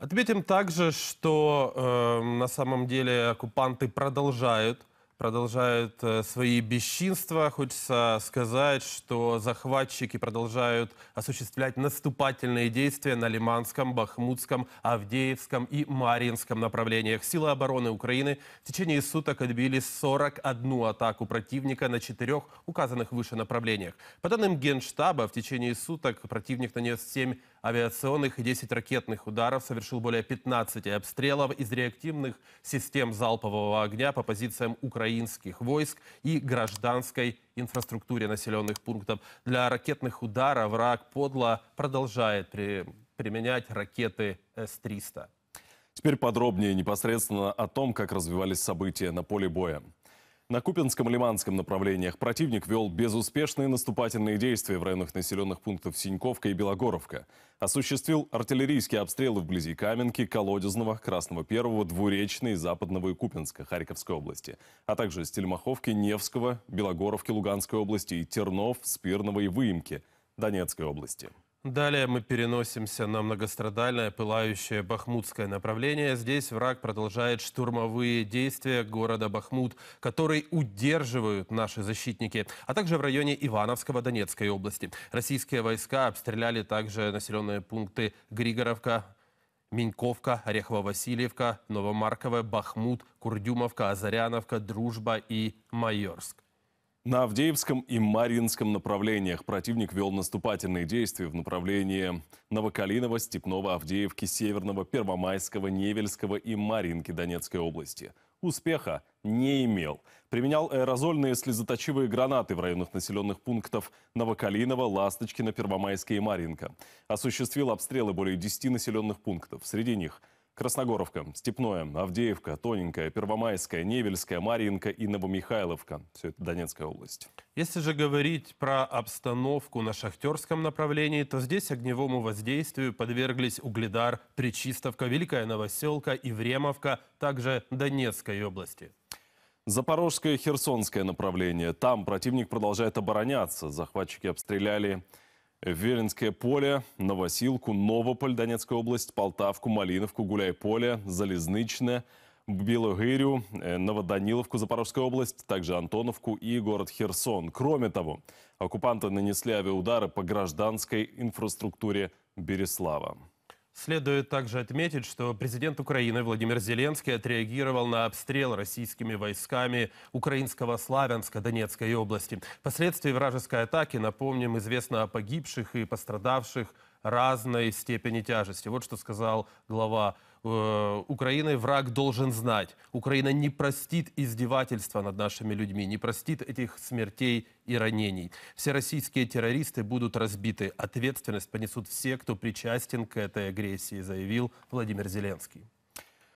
Отметим также, что э, на самом деле оккупанты продолжают продолжают э, свои бесчинства. Хочется сказать, что захватчики продолжают осуществлять наступательные действия на Лиманском, Бахмутском, Авдеевском и Мариинском направлениях. Силы обороны Украины в течение суток отбили 41 атаку противника на четырех указанных выше направлениях. По данным Генштаба, в течение суток противник нанес 7 авиационных и 10 ракетных ударов, совершил более 15 обстрелов из реактивных систем залпового огня по позициям украинских войск и гражданской инфраструктуре населенных пунктов. Для ракетных ударов враг подло продолжает при... применять ракеты С-300. Теперь подробнее непосредственно о том, как развивались события на поле боя. На Купинском Лиманском направлениях противник вел безуспешные наступательные действия в районах населенных пунктов Синьковка и Белогоровка. Осуществил артиллерийские обстрелы вблизи Каменки, Колодезного, Красного Первого, Двуречной, Западного и Купинска Харьковской области, а также Стельмаховки, Невского, Белогоровки Луганской области и Тернов, Спирного и Выемки Донецкой области. Далее мы переносимся на многострадальное, пылающее бахмутское направление. Здесь враг продолжает штурмовые действия города Бахмут, который удерживают наши защитники, а также в районе Ивановского Донецкой области. Российские войска обстреляли также населенные пункты Григоровка, Миньковка, Орехово-Васильевка, Новомарково, Бахмут, Курдюмовка, Азаряновка, Дружба и Майорск. На Авдеевском и Марьинском направлениях противник вел наступательные действия в направлении Новокалинова, Степного, Авдеевки, Северного, Первомайского, Невельского и Маринки Донецкой области. Успеха не имел. Применял аэрозольные слезоточивые гранаты в районах населенных пунктов Новокалинова, Ласточкина, Первомайска и Маринка. Осуществил обстрелы более 10 населенных пунктов. Среди них – Красногоровка, Степное, Авдеевка, Тоненькая, Первомайская, Невельская, Марьинка и Новомихайловка. Все это Донецкая область. Если же говорить про обстановку на шахтерском направлении, то здесь огневому воздействию подверглись Угледар, Причистовка, Великая Новоселка и Времовка, также Донецкой области. Запорожское и Херсонское направление. Там противник продолжает обороняться. Захватчики обстреляли Веринское поле, Новосилку, Новополь, Донецкая область, Полтавку, Малиновку, Гуляйполе, Залезничное, Залезнычное, э, Новоданиловку, Запорожская область, также Антоновку и город Херсон. Кроме того, оккупанты нанесли авиаудары по гражданской инфраструктуре Береслава. Следует также отметить, что президент Украины Владимир Зеленский отреагировал на обстрел российскими войсками украинского Славянска Донецкой области. Впоследствии вражеской атаки, напомним, известно о погибших и пострадавших разной степени тяжести. Вот что сказал глава э, Украины. Враг должен знать. Украина не простит издевательства над нашими людьми, не простит этих смертей и ранений. Все российские террористы будут разбиты. Ответственность понесут все, кто причастен к этой агрессии, заявил Владимир Зеленский.